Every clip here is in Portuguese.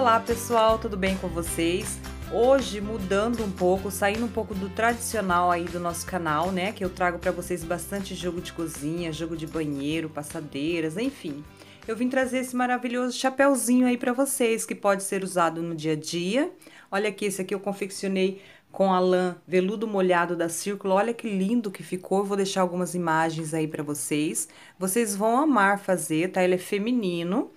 Olá pessoal, tudo bem com vocês? Hoje mudando um pouco, saindo um pouco do tradicional aí do nosso canal, né? Que eu trago para vocês bastante jogo de cozinha, jogo de banheiro, passadeiras, enfim. Eu vim trazer esse maravilhoso chapéuzinho aí para vocês, que pode ser usado no dia a dia. Olha aqui, esse aqui eu confeccionei com a lã veludo molhado da Círculo. Olha que lindo que ficou. vou deixar algumas imagens aí para vocês. Vocês vão amar fazer, tá? Ele é feminino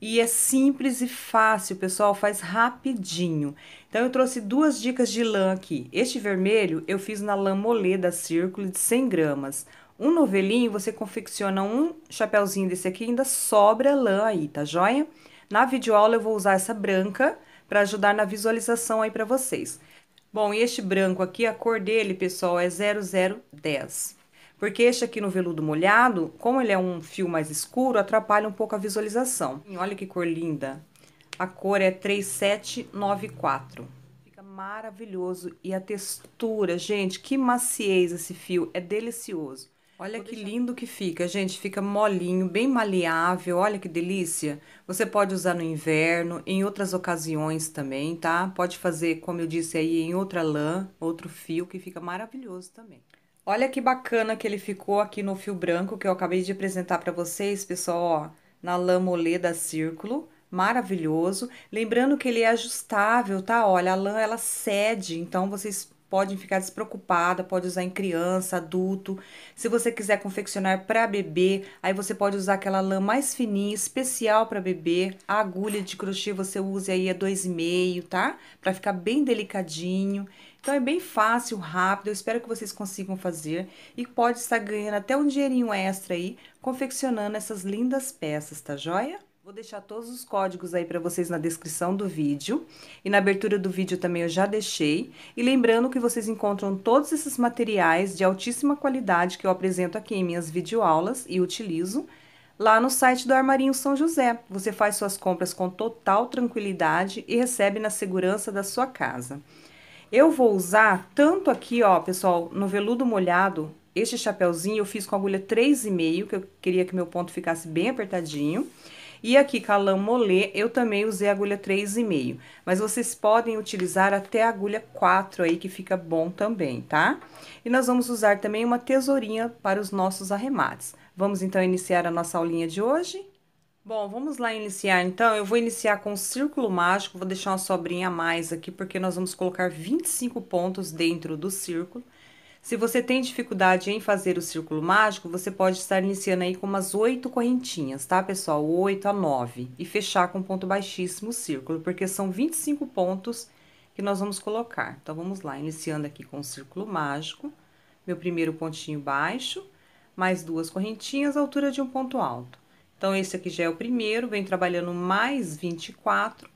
e é simples e fácil, pessoal, faz rapidinho. Então eu trouxe duas dicas de lã aqui. Este vermelho eu fiz na lã molê da Círculo de 100 gramas. Um novelinho, você confecciona um chapéuzinho desse aqui, ainda sobra lã aí, tá joia? Na videoaula eu vou usar essa branca para ajudar na visualização aí para vocês. Bom, e este branco aqui, a cor dele, pessoal, é 0010. Porque este aqui no veludo molhado, como ele é um fio mais escuro, atrapalha um pouco a visualização. Olha que cor linda. A cor é 3794. Fica maravilhoso. E a textura, gente, que maciez esse fio. É delicioso. Olha Vou que deixar... lindo que fica, gente. Fica molinho, bem maleável. Olha que delícia. Você pode usar no inverno, em outras ocasiões também, tá? Pode fazer, como eu disse aí, em outra lã, outro fio, que fica maravilhoso também. Olha que bacana que ele ficou aqui no fio branco que eu acabei de apresentar para vocês, pessoal, ó, na lã da círculo maravilhoso. Lembrando que ele é ajustável, tá? Olha, a lã ela cede, então vocês podem ficar despreocupada, pode usar em criança, adulto. Se você quiser confeccionar para bebê, aí você pode usar aquela lã mais fininha, especial para bebê. A agulha de crochê você use aí a 2,5, tá? Para ficar bem delicadinho. Então é bem fácil, rápido, eu espero que vocês consigam fazer e pode estar ganhando até um dinheirinho extra aí confeccionando essas lindas peças, tá joia? Vou deixar todos os códigos aí para vocês na descrição do vídeo e na abertura do vídeo também eu já deixei. E lembrando que vocês encontram todos esses materiais de altíssima qualidade que eu apresento aqui em minhas videoaulas e utilizo lá no site do Armarinho São José. Você faz suas compras com total tranquilidade e recebe na segurança da sua casa. Eu vou usar tanto aqui, ó, pessoal, no veludo molhado, este chapéuzinho eu fiz com agulha 3,5, que eu queria que meu ponto ficasse bem apertadinho. E aqui, calão molê, eu também usei agulha 3,5. Mas vocês podem utilizar até agulha 4 aí, que fica bom também, tá? E nós vamos usar também uma tesourinha para os nossos arremates. Vamos, então, iniciar a nossa aulinha de hoje? Bom, vamos lá iniciar então. Eu vou iniciar com o círculo mágico, vou deixar uma sobrinha a mais aqui, porque nós vamos colocar 25 pontos dentro do círculo. Se você tem dificuldade em fazer o círculo mágico, você pode estar iniciando aí com umas oito correntinhas, tá, pessoal? Oito a nove. E fechar com ponto baixíssimo o círculo, porque são 25 pontos que nós vamos colocar. Então, vamos lá, iniciando aqui com o círculo mágico. Meu primeiro pontinho baixo, mais duas correntinhas, altura de um ponto alto. Então, esse aqui já é o primeiro, vem trabalhando mais 24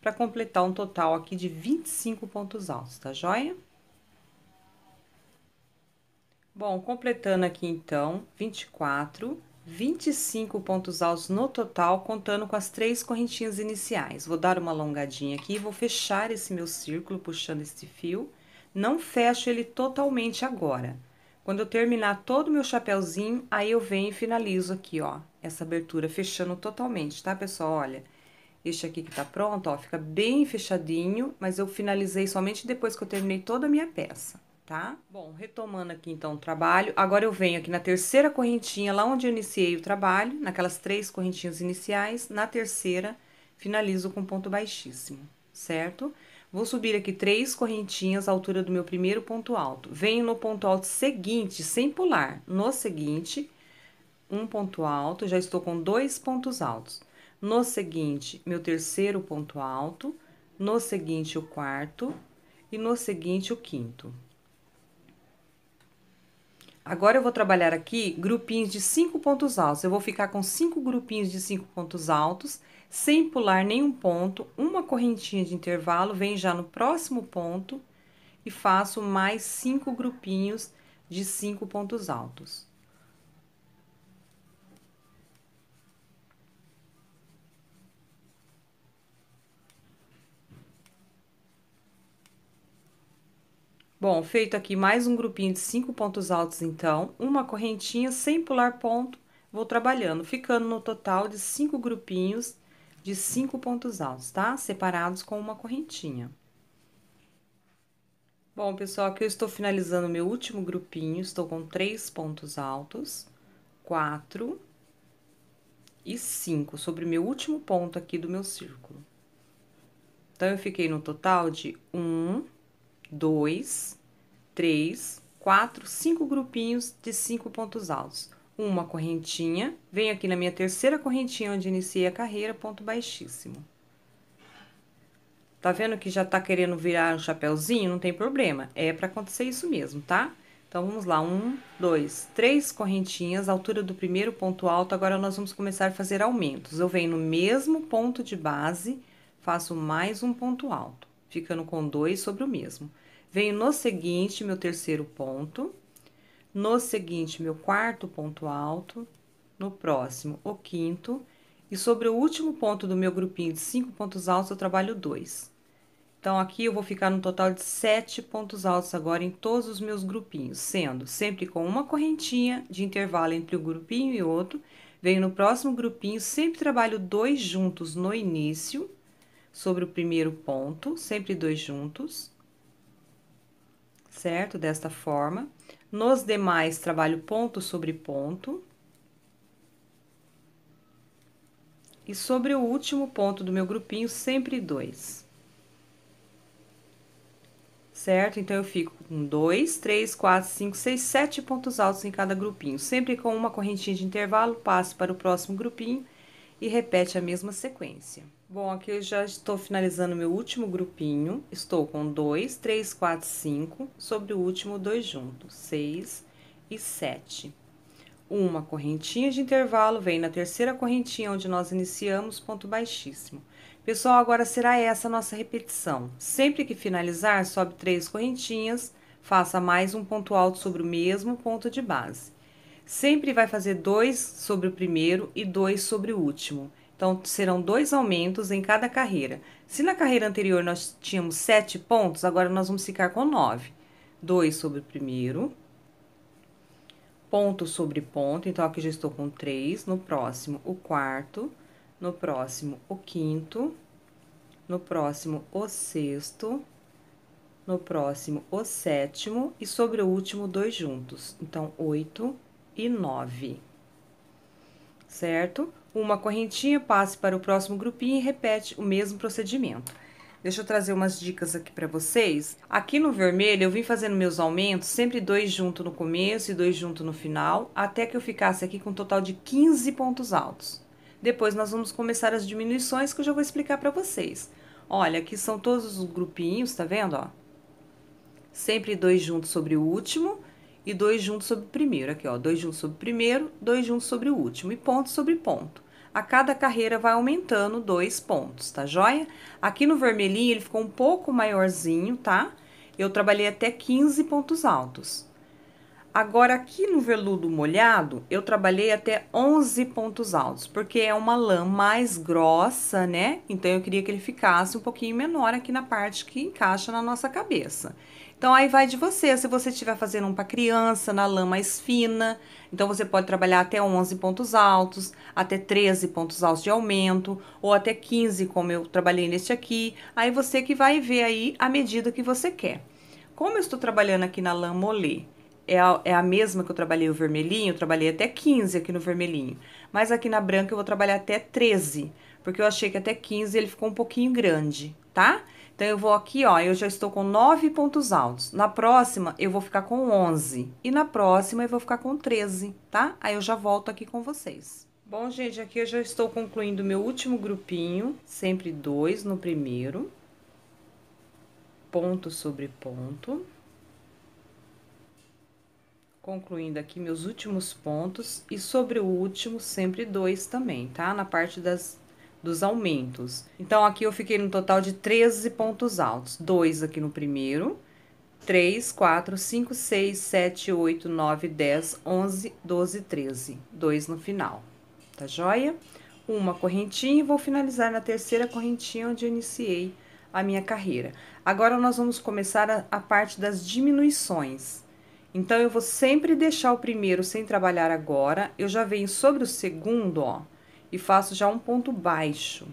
para completar um total aqui de 25 pontos altos, tá joia? Bom, completando aqui então, 24, 25 pontos altos no total, contando com as três correntinhas iniciais. Vou dar uma alongadinha aqui, vou fechar esse meu círculo puxando este fio. Não fecho ele totalmente agora. Quando eu terminar todo o meu chapéuzinho, aí eu venho e finalizo aqui, ó, essa abertura, fechando totalmente, tá, pessoal? Olha, este aqui que tá pronto, ó, fica bem fechadinho, mas eu finalizei somente depois que eu terminei toda a minha peça, tá? Bom, retomando aqui, então, o trabalho, agora eu venho aqui na terceira correntinha, lá onde eu iniciei o trabalho, naquelas três correntinhas iniciais, na terceira, finalizo com ponto baixíssimo, certo? Vou subir aqui três correntinhas à altura do meu primeiro ponto alto. Venho no ponto alto seguinte, sem pular, no seguinte um ponto alto, já estou com dois pontos altos. No seguinte, meu terceiro ponto alto, no seguinte, o quarto e no seguinte, o quinto. Agora, eu vou trabalhar aqui grupinhos de cinco pontos altos. Eu vou ficar com cinco grupinhos de cinco pontos altos, sem pular nenhum ponto, uma correntinha de intervalo, vem já no próximo ponto e faço mais cinco grupinhos de cinco pontos altos. Bom, feito aqui mais um grupinho de cinco pontos altos, então, uma correntinha sem pular ponto, vou trabalhando, ficando no total de cinco grupinhos de cinco pontos altos, tá? Separados com uma correntinha. Bom, pessoal, aqui eu estou finalizando meu último grupinho, estou com três pontos altos, quatro e cinco, sobre o meu último ponto aqui do meu círculo. Então, eu fiquei no total de um, dois, três, quatro, cinco grupinhos de cinco pontos altos. Uma correntinha, venho aqui na minha terceira correntinha onde iniciei a carreira, ponto baixíssimo. Tá vendo que já tá querendo virar um chapéuzinho? Não tem problema, é para acontecer isso mesmo, tá? Então, vamos lá, um, dois, três correntinhas, altura do primeiro ponto alto. Agora, nós vamos começar a fazer aumentos. Eu venho no mesmo ponto de base, faço mais um ponto alto ficando com dois sobre o mesmo. Venho no seguinte, meu terceiro ponto, no seguinte, meu quarto ponto alto, no próximo, o quinto, e sobre o último ponto do meu grupinho de cinco pontos altos, eu trabalho dois. Então, aqui eu vou ficar no total de sete pontos altos agora em todos os meus grupinhos, sendo sempre com uma correntinha de intervalo entre um grupinho e outro. Venho no próximo grupinho, sempre trabalho dois juntos no início sobre o primeiro ponto, sempre dois juntos, certo? Desta forma. Nos demais, trabalho ponto sobre ponto. E sobre o último ponto do meu grupinho, sempre dois. Certo? Então, eu fico com dois, três, quatro, cinco, seis, sete pontos altos em cada grupinho. Sempre com uma correntinha de intervalo, passo para o próximo grupinho e repete a mesma sequência. Bom, aqui eu já estou finalizando meu último grupinho. Estou com 2, 3, 4, 5, sobre o último dois juntos, 6 e 7. Uma correntinha de intervalo vem na terceira correntinha onde nós iniciamos ponto baixíssimo. Pessoal, agora será essa a nossa repetição. Sempre que finalizar, sobe três correntinhas, faça mais um ponto alto sobre o mesmo ponto de base. Sempre vai fazer dois sobre o primeiro e dois sobre o último. Então, serão dois aumentos em cada carreira. Se na carreira anterior nós tínhamos sete pontos, agora nós vamos ficar com nove. Dois sobre o primeiro, ponto sobre ponto. Então, aqui já estou com três. No próximo, o quarto. No próximo, o quinto. No próximo, o sexto. No próximo, o sétimo. E sobre o último, dois juntos. Então, oito e nove. Certo? uma correntinha, passe para o próximo grupinho e repete o mesmo procedimento. Deixa eu trazer umas dicas aqui para vocês. Aqui no vermelho, eu vim fazendo meus aumentos, sempre dois junto no começo e dois junto no final, até que eu ficasse aqui com um total de 15 pontos altos. Depois nós vamos começar as diminuições que eu já vou explicar para vocês. Olha, aqui são todos os grupinhos, tá vendo, ó? Sempre dois juntos sobre o último e dois juntos sobre o primeiro. Aqui, ó, dois juntos sobre o primeiro, dois juntos sobre o último e ponto sobre ponto a cada carreira vai aumentando dois pontos, tá joia? Aqui no vermelhinho ele ficou um pouco maiorzinho, tá? Eu trabalhei até 15 pontos altos. Agora, aqui no veludo molhado, eu trabalhei até 11 pontos altos, porque é uma lã mais grossa, né? Então, eu queria que ele ficasse um pouquinho menor aqui na parte que encaixa na nossa cabeça. Então aí vai de você, se você estiver fazendo um para criança, na lã mais fina, então você pode trabalhar até 11 pontos altos, até 13 pontos altos de aumento, ou até 15, como eu trabalhei neste aqui. Aí você que vai ver aí a medida que você quer. Como eu estou trabalhando aqui na lã molê, é a, é a mesma que eu trabalhei o vermelhinho, trabalhei até 15 aqui no vermelhinho. Mas aqui na branca eu vou trabalhar até 13, porque eu achei que até 15 ele ficou um pouquinho grande, tá? Tá? Então, eu vou aqui, ó, eu já estou com nove pontos altos. Na próxima, eu vou ficar com 11. E na próxima, eu vou ficar com 13, tá? Aí, eu já volto aqui com vocês. Bom, gente, aqui eu já estou concluindo meu último grupinho, sempre dois no primeiro. Ponto sobre ponto. Concluindo aqui meus últimos pontos e sobre o último, sempre dois também, tá? Na parte das dos aumentos. Então aqui eu fiquei no total de 13 pontos altos, dois aqui no primeiro, 3, 4, 5, 6, 7, 8, 9, 10, 11, 12, 13, dois no final, tá joia? Uma correntinha e vou finalizar na terceira correntinha onde eu iniciei a minha carreira. Agora nós vamos começar a, a parte das diminuições. Então, eu vou sempre deixar o primeiro sem trabalhar agora, eu já venho sobre o segundo, ó, e faço já um ponto baixo.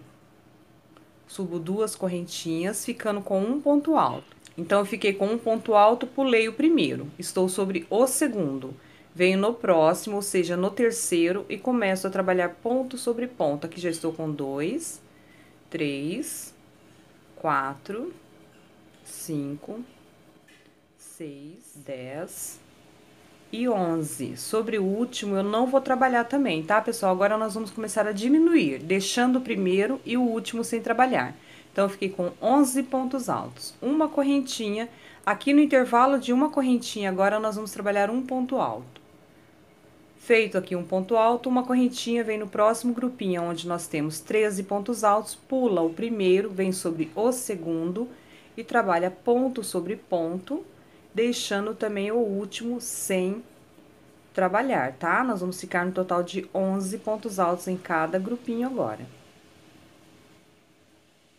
Subo duas correntinhas, ficando com um ponto alto. Então, eu fiquei com um ponto alto, pulei o primeiro. Estou sobre o segundo. Venho no próximo, ou seja, no terceiro, e começo a trabalhar ponto sobre ponto. Aqui já estou com dois, três, quatro, cinco, seis, dez, e 11. Sobre o último, eu não vou trabalhar também, tá, pessoal? Agora nós vamos começar a diminuir, deixando o primeiro e o último sem trabalhar. Então, eu fiquei com 11 pontos altos. Uma correntinha. Aqui no intervalo de uma correntinha, agora nós vamos trabalhar um ponto alto. Feito aqui um ponto alto, uma correntinha vem no próximo grupinho, onde nós temos 13 pontos altos, pula o primeiro, vem sobre o segundo e trabalha ponto sobre ponto deixando também o último sem trabalhar, tá? Nós vamos ficar no total de 11 pontos altos em cada grupinho agora.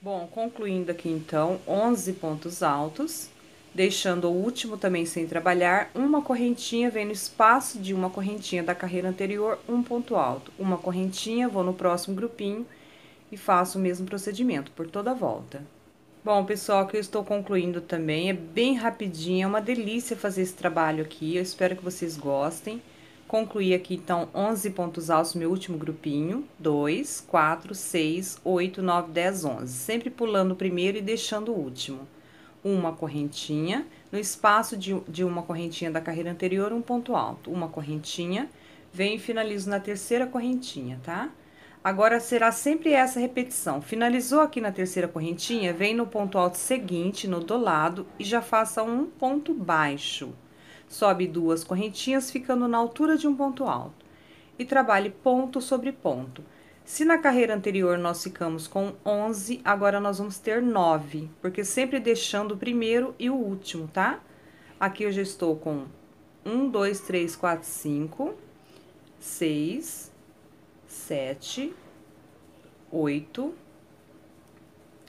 Bom, concluindo aqui então, 11 pontos altos, deixando o último também sem trabalhar, uma correntinha vem no espaço de uma correntinha da carreira anterior, um ponto alto. Uma correntinha, vou no próximo grupinho e faço o mesmo procedimento por toda a volta. Bom, pessoal, que eu estou concluindo também, é bem rapidinho, é uma delícia fazer esse trabalho aqui, eu espero que vocês gostem. Concluí aqui, então, 11 pontos altos, meu último grupinho, 2, 4, 6, 8, 9, 10, 11, sempre pulando o primeiro e deixando o último. Uma correntinha, no espaço de, de uma correntinha da carreira anterior, um ponto alto, uma correntinha, venho e finalizo na terceira correntinha, tá? Tá? Agora será sempre essa repetição. Finalizou aqui na terceira correntinha, vem no ponto alto seguinte, no do lado, e já faça um ponto baixo. Sobe duas correntinhas, ficando na altura de um ponto alto. E trabalhe ponto sobre ponto. Se na carreira anterior nós ficamos com 11, agora nós vamos ter 9, porque sempre deixando o primeiro e o último, tá? Aqui eu já estou com 1, 2, 3, 4, 5, 6, sete, oito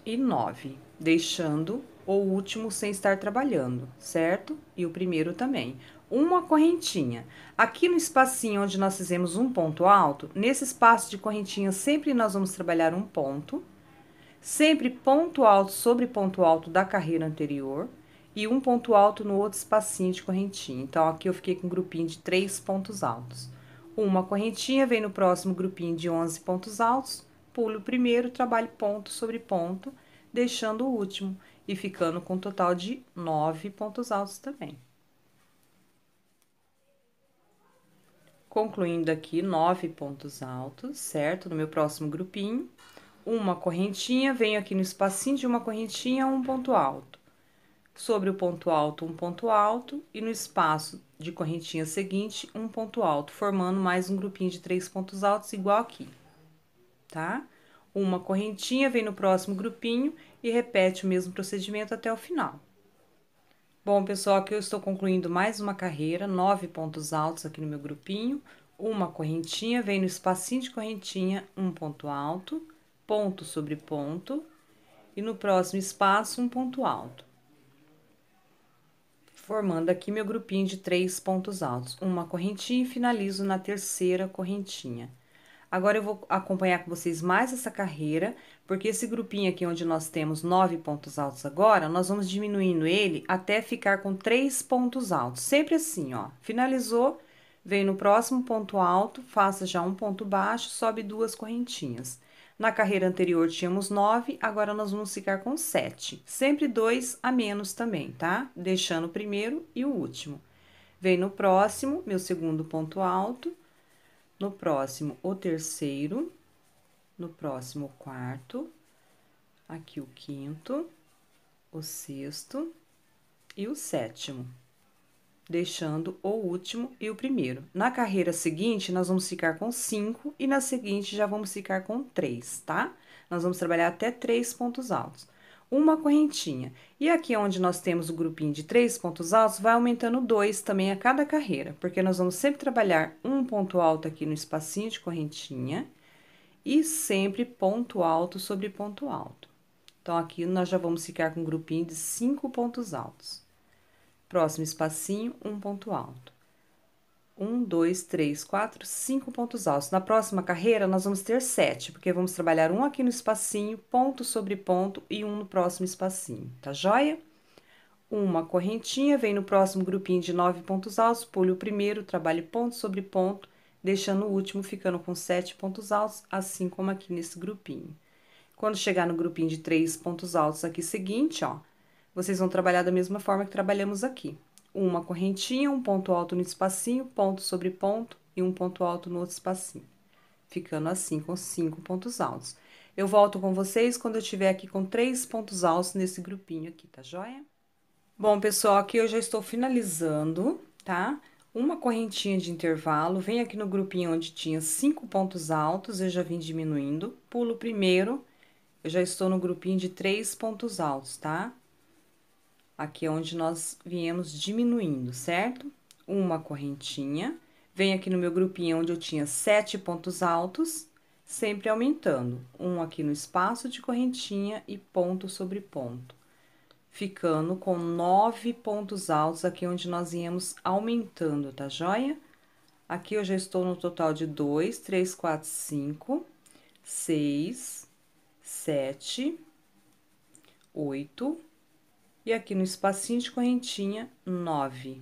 e nove, deixando o último sem estar trabalhando, certo? E o primeiro também. Uma correntinha. Aqui no espacinho onde nós fizemos um ponto alto, nesse espaço de correntinha, sempre nós vamos trabalhar um ponto, sempre ponto alto sobre ponto alto da carreira anterior e um ponto alto no outro espacinho de correntinha. Então, aqui eu fiquei com um grupinho de três pontos altos uma correntinha, vem no próximo grupinho de 11 pontos altos, pulo o primeiro, trabalho ponto sobre ponto, deixando o último e ficando com um total de 9 pontos altos também. Concluindo aqui 9 pontos altos, certo? No meu próximo grupinho, uma correntinha, venho aqui no espacinho de uma correntinha, um ponto alto sobre o ponto alto, um ponto alto, e no espaço de correntinha seguinte, um ponto alto, formando mais um grupinho de três pontos altos, igual aqui, tá? Uma correntinha vem no próximo grupinho e repete o mesmo procedimento até o final. Bom, pessoal, aqui eu estou concluindo mais uma carreira, nove pontos altos aqui no meu grupinho, uma correntinha, vem no espacinho de correntinha, um ponto alto, ponto sobre ponto, e no próximo espaço, um ponto alto formando aqui meu grupinho de três pontos altos. Uma correntinha e finalizo na terceira correntinha. Agora, eu vou acompanhar com vocês mais essa carreira, porque esse grupinho aqui, onde nós temos nove pontos altos agora, nós vamos diminuindo ele até ficar com três pontos altos. Sempre assim, ó. Finalizou, vem no próximo ponto alto, faça já um ponto baixo, sobe duas correntinhas. Na carreira anterior tínhamos nove, agora nós vamos ficar com sete. Sempre dois a menos também, tá? Deixando o primeiro e o último. Vem no próximo, meu segundo ponto alto. No próximo, o terceiro. No próximo, o quarto. Aqui, o quinto. O sexto. E o sétimo deixando o último e o primeiro. Na carreira seguinte, nós vamos ficar com cinco e na seguinte já vamos ficar com três, tá? Nós vamos trabalhar até três pontos altos. Uma correntinha. E aqui é onde nós temos o grupinho de três pontos altos, vai aumentando dois também a cada carreira, porque nós vamos sempre trabalhar um ponto alto aqui no espacinho de correntinha e sempre ponto alto sobre ponto alto. Então, aqui nós já vamos ficar com um grupinho de cinco pontos altos. Próximo espacinho, um ponto alto. Um, dois, três, quatro, cinco pontos altos. Na próxima carreira, nós vamos ter sete, porque vamos trabalhar um aqui no espacinho, ponto sobre ponto, e um no próximo espacinho, tá joia? Uma correntinha, vem no próximo grupinho de nove pontos altos, pule o primeiro, trabalhe ponto sobre ponto, deixando o último ficando com sete pontos altos, assim como aqui nesse grupinho. Quando chegar no grupinho de três pontos altos aqui seguinte, ó, vocês vão trabalhar da mesma forma que trabalhamos aqui. Uma correntinha, um ponto alto no espacinho, ponto sobre ponto e um ponto alto no outro espacinho. Ficando assim com cinco pontos altos. Eu volto com vocês quando eu tiver aqui com três pontos altos nesse grupinho aqui, tá joia? Bom, pessoal, aqui eu já estou finalizando, tá? Uma correntinha de intervalo, venho aqui no grupinho onde tinha cinco pontos altos, eu já vim diminuindo, pulo primeiro, eu já estou no grupinho de três pontos altos, tá? Aqui é onde nós viemos diminuindo, certo? Uma correntinha. Vem aqui no meu grupinho onde eu tinha sete pontos altos, sempre aumentando. Um aqui no espaço de correntinha e ponto sobre ponto. Ficando com nove pontos altos aqui onde nós viemos aumentando, tá joia? Aqui eu já estou no total de dois, três, quatro, cinco, seis, sete, oito, e aqui no espacinho de correntinha, 9.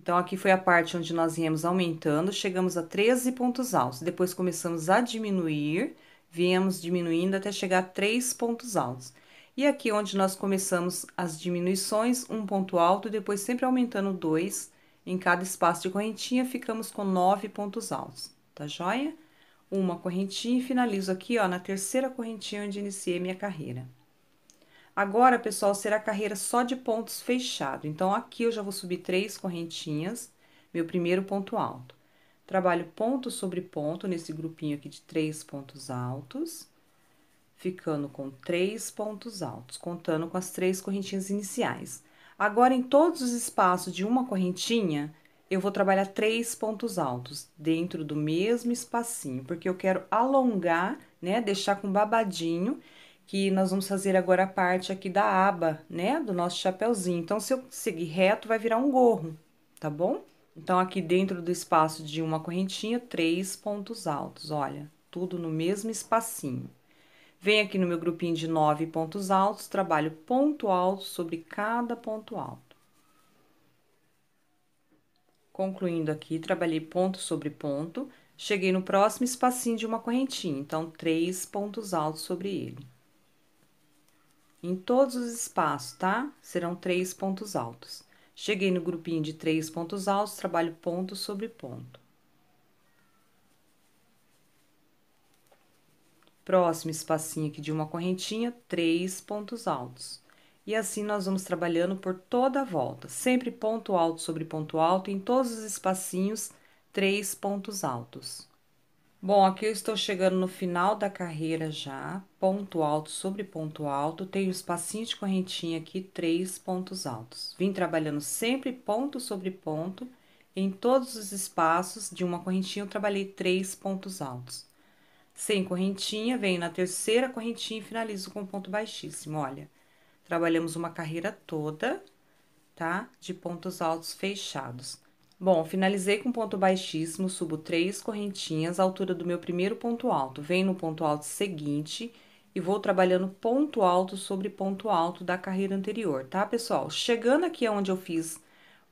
Então, aqui foi a parte onde nós viemos aumentando, chegamos a 13 pontos altos. Depois, começamos a diminuir, viemos diminuindo até chegar a 3 pontos altos. E aqui onde nós começamos as diminuições, um ponto alto, depois sempre aumentando dois em cada espaço de correntinha, ficamos com nove pontos altos, tá joia? Uma correntinha e finalizo aqui, ó, na terceira correntinha onde iniciei minha carreira. Agora, pessoal, será carreira só de pontos fechado. Então, aqui eu já vou subir três correntinhas, meu primeiro ponto alto. Trabalho ponto sobre ponto nesse grupinho aqui de três pontos altos, ficando com três pontos altos, contando com as três correntinhas iniciais. Agora, em todos os espaços de uma correntinha, eu vou trabalhar três pontos altos dentro do mesmo espacinho, porque eu quero alongar, né, deixar com babadinho que nós vamos fazer agora a parte aqui da aba, né, do nosso chapéuzinho. Então, se eu seguir reto, vai virar um gorro, tá bom? Então, aqui dentro do espaço de uma correntinha, três pontos altos, olha, tudo no mesmo espacinho. Venho aqui no meu grupinho de nove pontos altos, trabalho ponto alto sobre cada ponto alto. Concluindo aqui, trabalhei ponto sobre ponto, cheguei no próximo espacinho de uma correntinha, então, três pontos altos sobre ele em todos os espaços, tá? Serão três pontos altos. Cheguei no grupinho de três pontos altos, trabalho ponto sobre ponto. Próximo espacinho aqui de uma correntinha, três pontos altos. E assim nós vamos trabalhando por toda a volta, sempre ponto alto sobre ponto alto, em todos os espacinhos, três pontos altos. Bom, aqui eu estou chegando no final da carreira já, ponto alto sobre ponto alto, tenho um espacinho de correntinha aqui, três pontos altos. Vim trabalhando sempre ponto sobre ponto, em todos os espaços de uma correntinha eu trabalhei três pontos altos. Sem correntinha, venho na terceira correntinha e finalizo com ponto baixíssimo, olha. Trabalhamos uma carreira toda, tá? De pontos altos fechados. Bom, finalizei com ponto baixíssimo, subo três correntinhas, altura do meu primeiro ponto alto. Venho no ponto alto seguinte e vou trabalhando ponto alto sobre ponto alto da carreira anterior, tá, pessoal? Chegando aqui onde eu fiz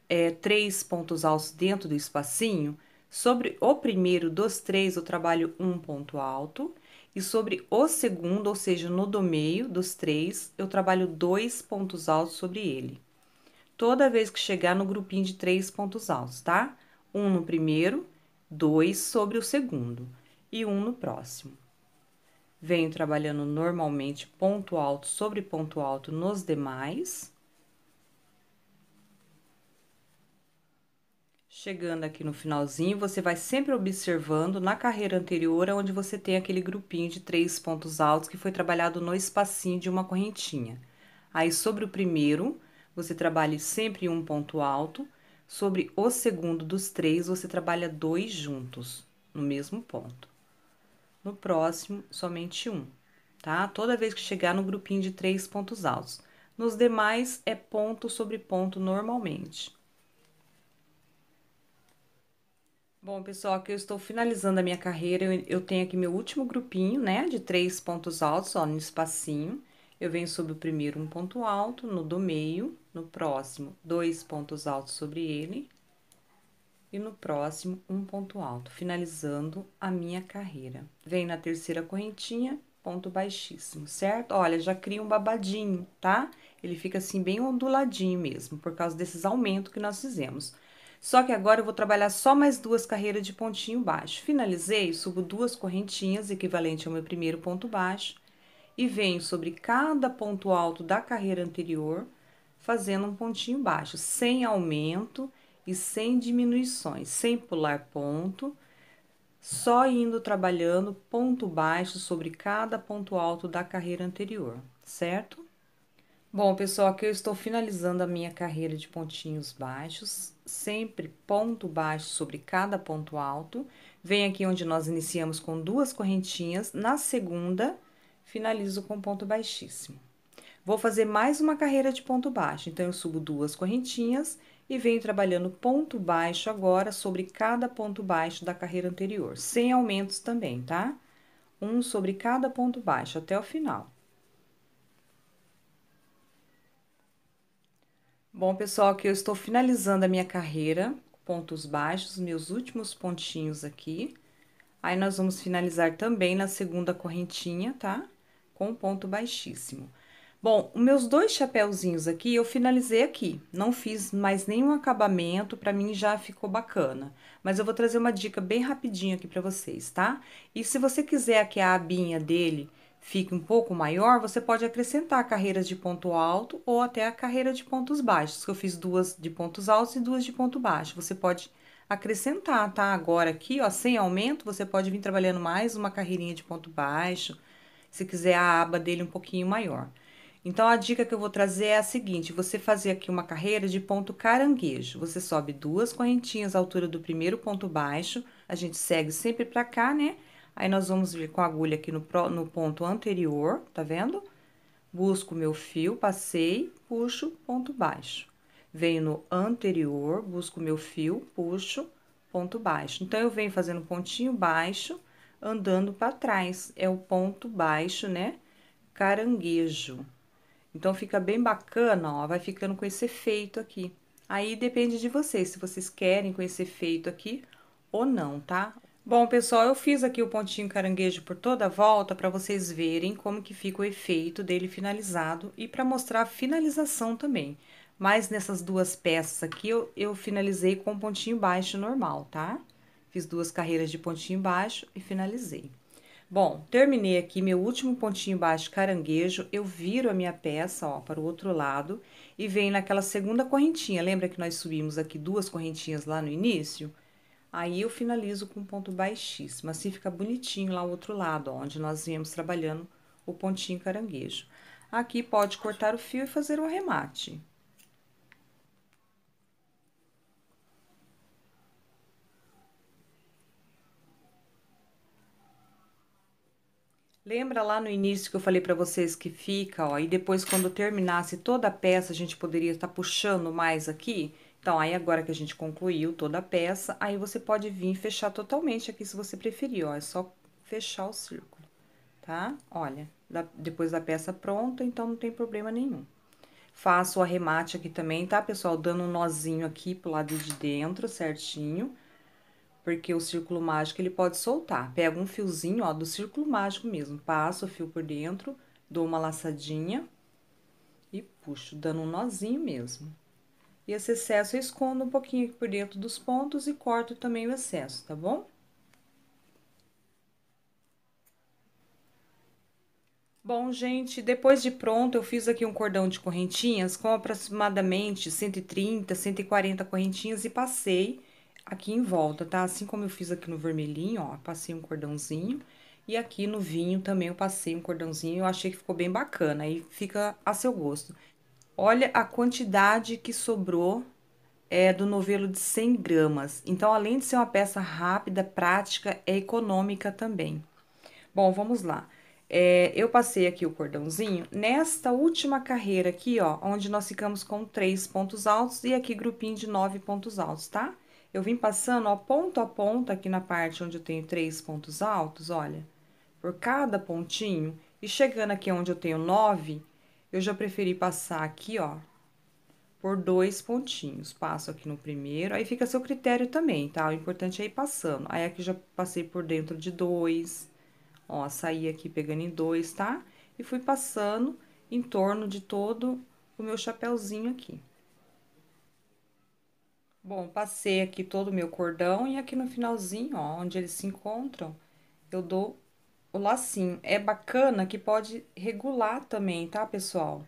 é, três pontos altos dentro do espacinho, sobre o primeiro dos três eu trabalho um ponto alto e sobre o segundo, ou seja, no do meio dos três, eu trabalho dois pontos altos sobre ele toda vez que chegar no grupinho de três pontos altos, tá? Um no primeiro, dois sobre o segundo e um no próximo. Venho trabalhando normalmente ponto alto sobre ponto alto nos demais. Chegando aqui no finalzinho, você vai sempre observando na carreira anterior onde você tem aquele grupinho de três pontos altos que foi trabalhado no espacinho de uma correntinha. Aí, sobre o primeiro, você trabalhe sempre um ponto alto. Sobre o segundo dos três, você trabalha dois juntos, no mesmo ponto. No próximo, somente um, tá? Toda vez que chegar no grupinho de três pontos altos. Nos demais, é ponto sobre ponto normalmente. Bom, pessoal, que eu estou finalizando a minha carreira, eu, eu tenho aqui meu último grupinho, né, de três pontos altos, ó, no espacinho. Eu venho sobre o primeiro um ponto alto, no do meio, no próximo dois pontos altos sobre ele e no próximo um ponto alto, finalizando a minha carreira. Venho na terceira correntinha, ponto baixíssimo, certo? Olha, já cria um babadinho, tá? Ele fica assim bem onduladinho mesmo, por causa desses aumentos que nós fizemos. Só que agora eu vou trabalhar só mais duas carreiras de pontinho baixo. Finalizei, subo duas correntinhas, equivalente ao meu primeiro ponto baixo, e venho sobre cada ponto alto da carreira anterior, fazendo um pontinho baixo, sem aumento e sem diminuições, sem pular ponto, só indo trabalhando ponto baixo sobre cada ponto alto da carreira anterior, certo? Bom, pessoal, aqui eu estou finalizando a minha carreira de pontinhos baixos, sempre ponto baixo sobre cada ponto alto. Venho aqui onde nós iniciamos com duas correntinhas, na segunda finalizo com ponto baixíssimo. Vou fazer mais uma carreira de ponto baixo, então eu subo duas correntinhas e venho trabalhando ponto baixo agora sobre cada ponto baixo da carreira anterior, sem aumentos também, tá? Um sobre cada ponto baixo até o final. Bom, pessoal, aqui eu estou finalizando a minha carreira, pontos baixos, meus últimos pontinhos aqui. Aí, nós vamos finalizar também na segunda correntinha, tá? Tá? com ponto baixíssimo. Bom, meus dois chapéuzinhos aqui, eu finalizei aqui. Não fiz mais nenhum acabamento, pra mim já ficou bacana. Mas eu vou trazer uma dica bem rapidinho aqui pra vocês, tá? E se você quiser que a abinha dele fique um pouco maior, você pode acrescentar carreiras de ponto alto ou até a carreira de pontos baixos, que eu fiz duas de pontos altos e duas de ponto baixo. Você pode acrescentar, tá? Agora aqui, ó, sem aumento, você pode vir trabalhando mais uma carreirinha de ponto baixo, se quiser a aba dele um pouquinho maior. Então a dica que eu vou trazer é a seguinte: você fazer aqui uma carreira de ponto caranguejo. Você sobe duas correntinhas à altura do primeiro ponto baixo, a gente segue sempre para cá, né? Aí nós vamos vir com a agulha aqui no, no ponto anterior, tá vendo? Busco meu fio, passei, puxo, ponto baixo. Venho no anterior, busco meu fio, puxo, ponto baixo. Então eu venho fazendo um pontinho baixo andando para trás. É o ponto baixo, né? Caranguejo. Então, fica bem bacana, ó, vai ficando com esse efeito aqui. Aí, depende de vocês, se vocês querem com esse efeito aqui ou não, tá? Bom, pessoal, eu fiz aqui o pontinho caranguejo por toda a volta para vocês verem como que fica o efeito dele finalizado e para mostrar a finalização também. Mas nessas duas peças aqui, eu, eu finalizei com um pontinho baixo normal, tá? Fiz duas carreiras de pontinho baixo e finalizei. Bom, terminei aqui meu último pontinho baixo caranguejo, eu viro a minha peça, ó, para o outro lado e venho naquela segunda correntinha. Lembra que nós subimos aqui duas correntinhas lá no início? Aí eu finalizo com um ponto baixíssimo, assim fica bonitinho lá o outro lado, ó, onde nós viemos trabalhando o pontinho caranguejo. Aqui pode cortar o fio e fazer o arremate. Lembra lá no início que eu falei para vocês que fica, ó, e depois quando terminasse toda a peça, a gente poderia estar tá puxando mais aqui? Então, aí agora que a gente concluiu toda a peça, aí você pode vir fechar totalmente aqui se você preferir, ó, é só fechar o círculo, tá? Olha, da, depois da peça pronta, então não tem problema nenhum. Faço o arremate aqui também, tá, pessoal? Dando um nozinho aqui pro lado de dentro, certinho porque o círculo mágico ele pode soltar. Pega um fiozinho, ó, do círculo mágico mesmo, passo o fio por dentro, dou uma laçadinha e puxo, dando um nozinho mesmo. E esse excesso eu escondo um pouquinho aqui por dentro dos pontos e corto também o excesso, tá bom? Bom, gente, depois de pronto, eu fiz aqui um cordão de correntinhas com aproximadamente 130, 140 correntinhas e passei aqui em volta, tá? Assim como eu fiz aqui no vermelhinho, ó, passei um cordãozinho. E aqui no vinho também eu passei um cordãozinho, eu achei que ficou bem bacana, aí fica a seu gosto. Olha a quantidade que sobrou é do novelo de 100 gramas. Então, além de ser uma peça rápida, prática, é econômica também. Bom, vamos lá. É, eu passei aqui o cordãozinho. Nesta última carreira aqui, ó, onde nós ficamos com três pontos altos e aqui grupinho de nove pontos altos, tá? Eu vim passando ó, ponto a ponto aqui na parte onde eu tenho três pontos altos, olha, por cada pontinho. E chegando aqui onde eu tenho nove, eu já preferi passar aqui, ó, por dois pontinhos. Passo aqui no primeiro, aí fica seu critério também, tá? O importante é ir passando. Aí aqui já passei por dentro de dois, ó, saí aqui pegando em dois, tá? E fui passando em torno de todo o meu chapéuzinho aqui. Bom, passei aqui todo o meu cordão e aqui no finalzinho, ó, onde eles se encontram, eu dou o lacinho. É bacana que pode regular também, tá, pessoal?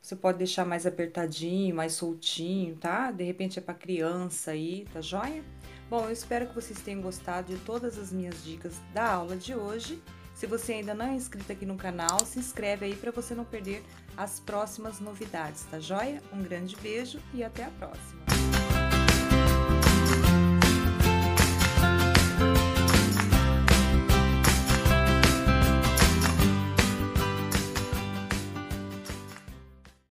Você pode deixar mais apertadinho, mais soltinho, tá? De repente é para criança aí, tá joia? Bom, eu espero que vocês tenham gostado de todas as minhas dicas da aula de hoje. Se você ainda não é inscrito aqui no canal, se inscreve aí para você não perder as próximas novidades, tá joia? Um grande beijo e até a próxima!